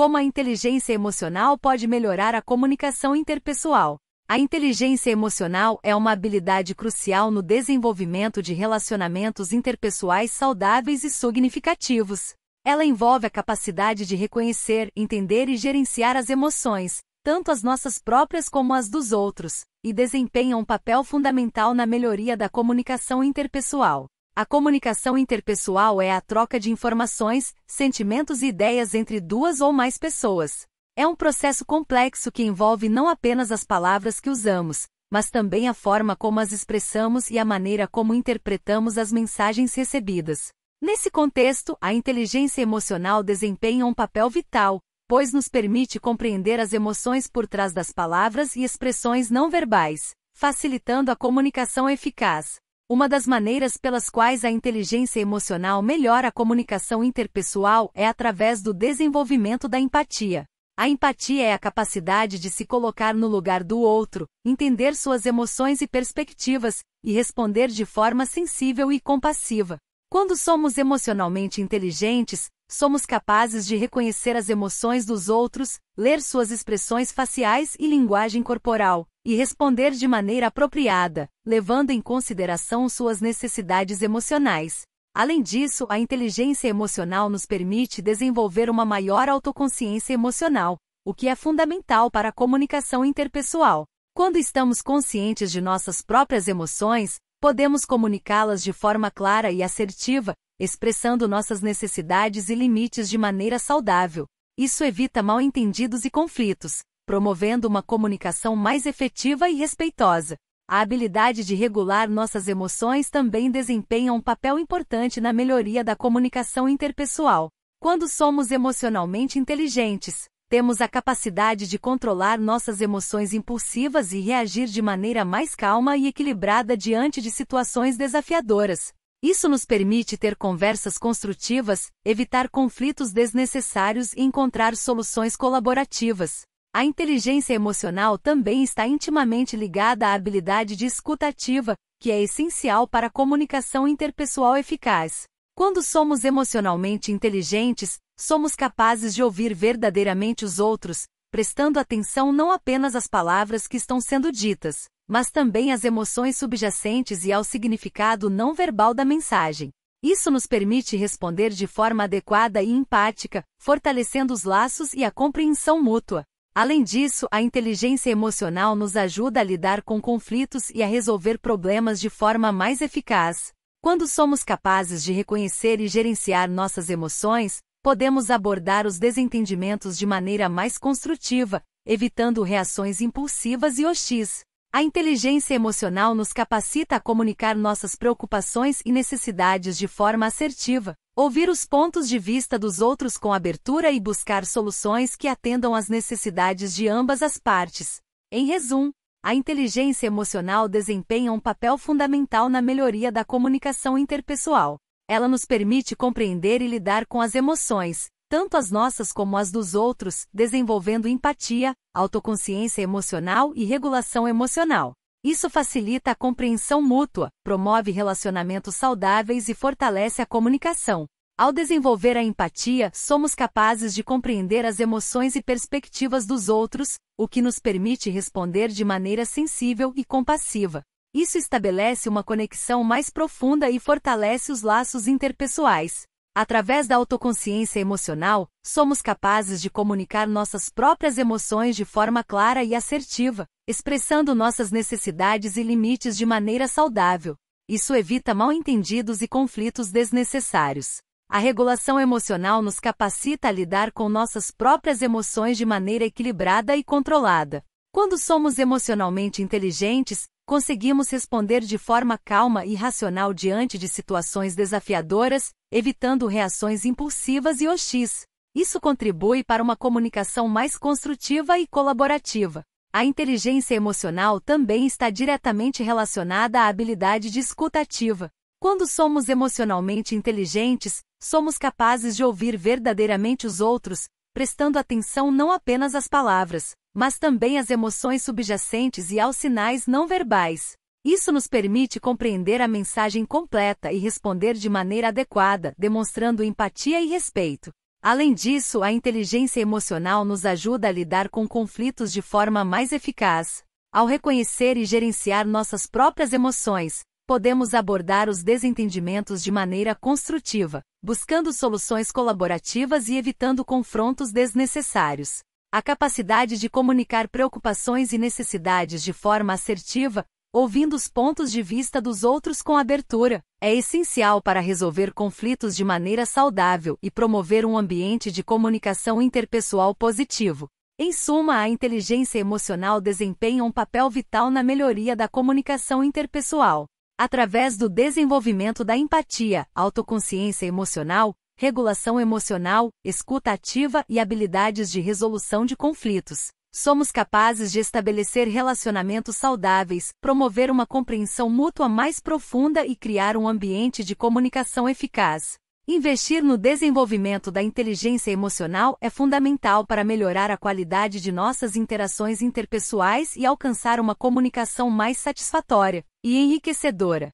Como a inteligência emocional pode melhorar a comunicação interpessoal? A inteligência emocional é uma habilidade crucial no desenvolvimento de relacionamentos interpessoais saudáveis e significativos. Ela envolve a capacidade de reconhecer, entender e gerenciar as emoções, tanto as nossas próprias como as dos outros, e desempenha um papel fundamental na melhoria da comunicação interpessoal. A comunicação interpessoal é a troca de informações, sentimentos e ideias entre duas ou mais pessoas. É um processo complexo que envolve não apenas as palavras que usamos, mas também a forma como as expressamos e a maneira como interpretamos as mensagens recebidas. Nesse contexto, a inteligência emocional desempenha um papel vital, pois nos permite compreender as emoções por trás das palavras e expressões não verbais, facilitando a comunicação eficaz. Uma das maneiras pelas quais a inteligência emocional melhora a comunicação interpessoal é através do desenvolvimento da empatia. A empatia é a capacidade de se colocar no lugar do outro, entender suas emoções e perspectivas, e responder de forma sensível e compassiva. Quando somos emocionalmente inteligentes, somos capazes de reconhecer as emoções dos outros, ler suas expressões faciais e linguagem corporal, e responder de maneira apropriada, levando em consideração suas necessidades emocionais. Além disso, a inteligência emocional nos permite desenvolver uma maior autoconsciência emocional, o que é fundamental para a comunicação interpessoal. Quando estamos conscientes de nossas próprias emoções, podemos comunicá-las de forma clara e assertiva, expressando nossas necessidades e limites de maneira saudável. Isso evita mal-entendidos e conflitos, promovendo uma comunicação mais efetiva e respeitosa. A habilidade de regular nossas emoções também desempenha um papel importante na melhoria da comunicação interpessoal. Quando somos emocionalmente inteligentes, temos a capacidade de controlar nossas emoções impulsivas e reagir de maneira mais calma e equilibrada diante de situações desafiadoras. Isso nos permite ter conversas construtivas, evitar conflitos desnecessários e encontrar soluções colaborativas. A inteligência emocional também está intimamente ligada à habilidade de escutativa, que é essencial para a comunicação interpessoal eficaz. Quando somos emocionalmente inteligentes, somos capazes de ouvir verdadeiramente os outros, prestando atenção não apenas às palavras que estão sendo ditas, mas também às emoções subjacentes e ao significado não verbal da mensagem. Isso nos permite responder de forma adequada e empática, fortalecendo os laços e a compreensão mútua. Além disso, a inteligência emocional nos ajuda a lidar com conflitos e a resolver problemas de forma mais eficaz. Quando somos capazes de reconhecer e gerenciar nossas emoções, podemos abordar os desentendimentos de maneira mais construtiva, evitando reações impulsivas e hostis. A inteligência emocional nos capacita a comunicar nossas preocupações e necessidades de forma assertiva, ouvir os pontos de vista dos outros com abertura e buscar soluções que atendam às necessidades de ambas as partes. Em resumo, a inteligência emocional desempenha um papel fundamental na melhoria da comunicação interpessoal. Ela nos permite compreender e lidar com as emoções, tanto as nossas como as dos outros, desenvolvendo empatia, autoconsciência emocional e regulação emocional. Isso facilita a compreensão mútua, promove relacionamentos saudáveis e fortalece a comunicação. Ao desenvolver a empatia, somos capazes de compreender as emoções e perspectivas dos outros, o que nos permite responder de maneira sensível e compassiva. Isso estabelece uma conexão mais profunda e fortalece os laços interpessoais. Através da autoconsciência emocional, somos capazes de comunicar nossas próprias emoções de forma clara e assertiva, expressando nossas necessidades e limites de maneira saudável. Isso evita mal-entendidos e conflitos desnecessários. A regulação emocional nos capacita a lidar com nossas próprias emoções de maneira equilibrada e controlada. Quando somos emocionalmente inteligentes, conseguimos responder de forma calma e racional diante de situações desafiadoras, evitando reações impulsivas e hostis. Isso contribui para uma comunicação mais construtiva e colaborativa. A inteligência emocional também está diretamente relacionada à habilidade de Quando somos emocionalmente inteligentes, somos capazes de ouvir verdadeiramente os outros, prestando atenção não apenas às palavras, mas também às emoções subjacentes e aos sinais não verbais. Isso nos permite compreender a mensagem completa e responder de maneira adequada, demonstrando empatia e respeito. Além disso, a inteligência emocional nos ajuda a lidar com conflitos de forma mais eficaz. Ao reconhecer e gerenciar nossas próprias emoções, podemos abordar os desentendimentos de maneira construtiva, buscando soluções colaborativas e evitando confrontos desnecessários a capacidade de comunicar preocupações e necessidades de forma assertiva, ouvindo os pontos de vista dos outros com abertura, é essencial para resolver conflitos de maneira saudável e promover um ambiente de comunicação interpessoal positivo. Em suma, a inteligência emocional desempenha um papel vital na melhoria da comunicação interpessoal. Através do desenvolvimento da empatia, autoconsciência emocional, regulação emocional, escuta ativa e habilidades de resolução de conflitos. Somos capazes de estabelecer relacionamentos saudáveis, promover uma compreensão mútua mais profunda e criar um ambiente de comunicação eficaz. Investir no desenvolvimento da inteligência emocional é fundamental para melhorar a qualidade de nossas interações interpessoais e alcançar uma comunicação mais satisfatória e enriquecedora.